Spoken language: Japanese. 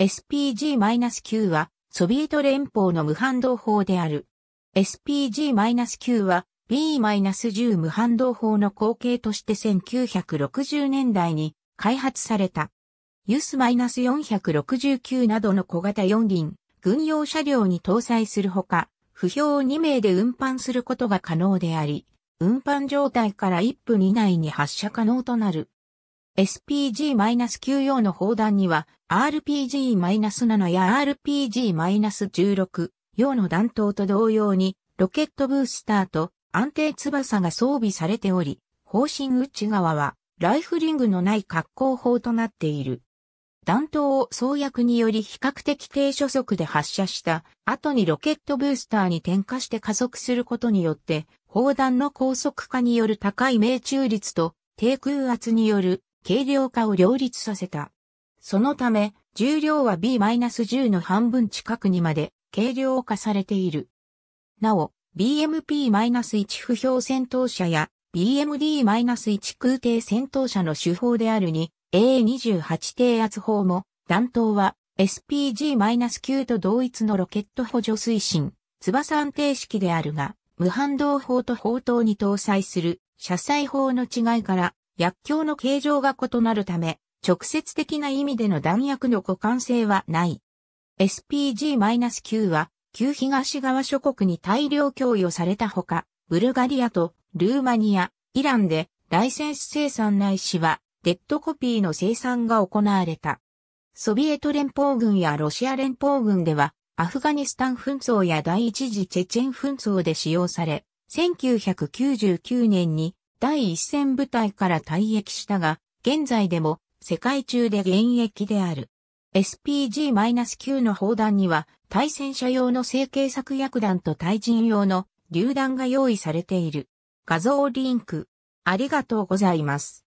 SPG-9 は、ソビエト連邦の無反動砲である。SPG-9 は、B-10 無反動砲の後継として1960年代に開発された。ユス -469 などの小型4輪、軍用車両に搭載するほか、不評を2名で運搬することが可能であり、運搬状態から1分以内に発射可能となる。SPG-94 の砲弾には RPG-7 や RPG-16 用の弾頭と同様にロケットブースターと安定翼が装備されており、砲身内側はライフリングのない格好砲となっている。弾頭を創薬により比較的低初速で発射した後にロケットブースターに点火して加速することによって砲弾の高速化による高い命中率と低空圧による軽量化を両立させた。そのため、重量は B-10 の半分近くにまで軽量化されている。なお、BMP-1 不評戦闘車や BMD-1 空挺戦闘車の手法であるに A28 低圧砲も弾頭は SPG-9 と同一のロケット補助推進、翼安定式であるが、無反動砲と砲塔に搭載する車載砲の違いから薬莢の形状が異なるため、直接的な意味での弾薬の互換性はない。SPG-9 は、旧東側諸国に大量供与されたほか、ブルガリアとルーマニア、イランでライセンス生産ないしは、デッドコピーの生産が行われた。ソビエト連邦軍やロシア連邦軍では、アフガニスタン紛争や第一次チェチェン紛争で使用され、1999年に第一線部隊から退役したが、現在でも世界中で現役である。SPG-9 の砲弾には対戦車用の成形作薬弾と対人用の榴弾が用意されている。画像リンク。ありがとうございます。